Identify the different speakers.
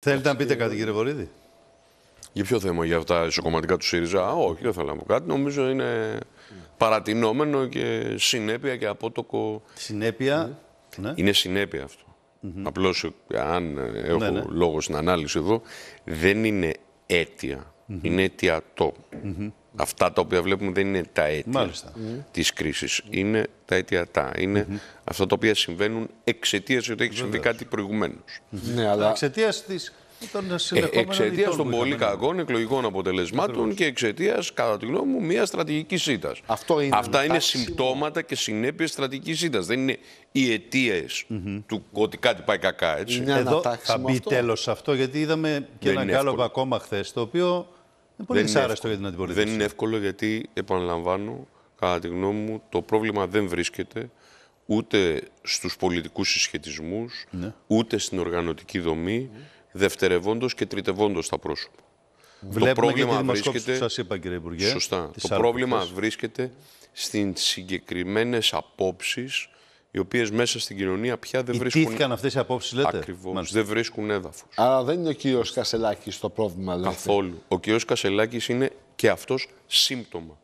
Speaker 1: Θέλετε να πείτε κάτι, κύριε Βορύδη. Για ποιο θέμα, για αυτά τα ισοκομματικά του ΣΥΡΙΖΑ. Α, όχι, δεν θέλω να πω κάτι. Νομίζω είναι παρατηνόμενο και συνέπεια και απότοκο. Συνέπεια. Ναι. ναι. Είναι συνέπεια αυτό. Απλώ αν ναι, έχω ναι, λόγο στην ανάλυση εδώ, δεν είναι Είναι αιτιατό. Αυτά τα οποία βλέπουμε δεν είναι τα αίτια της κρίσης. Είναι τα αίτια τα. Είναι mm -hmm. αυτά τα οποία συμβαίνουν εξαιτίας ότι έχει συμβεί κάτι προηγουμένως. Ναι, αλλά... Εξαιτίας της. Ε, εξαιτίας των πολύ κακών εκλογικών αποτελεσμάτων και εξαιτίας, κατά τη γνώμη μου, μια στρατηγική ήττα. Αυτά είναι συμπτώματα και συνέπειες στρατηγικής ήττα. Δεν είναι οι αιτίες mm -hmm. του ότι κάτι πάει κακά. Έτσι. Είναι Εδώ θα μπει τέλο αυτό, γιατί είδαμε και ένα γκάλωμα ακόμα χθες, το οποίο ε, δεν είναι εύκολο γιατί, επαναλαμβάνω, κατά τη γνώμη μου, το πρόβλημα δεν βρίσκεται ούτε στους πολιτικούς συσχετισμούς, ναι. ούτε στην οργανωτική δομή, δευτερευόντως και τριτευόντως τα πρόσωπα. Βλέπουμε το πρόβλημα και βρίσκεται. Που σας είπα, κύριε Υπουργέ, σωστά. Το πρόβλημα βρίσκεται στι συγκεκριμένες απόψεις οι οποίες μέσα στην κοινωνία πια δεν βρίσκουν... βρίσκουν. αυτές οι απόψεις, λέτε. Ακριβώς. Δεν βρίσκουν έδαφος. Αλλά δεν είναι ο κύριος Κασελάκης το πρόβλημα, λέτε. Καθόλου. Ο κύριος Κασελάκης είναι και αυτός σύμπτωμα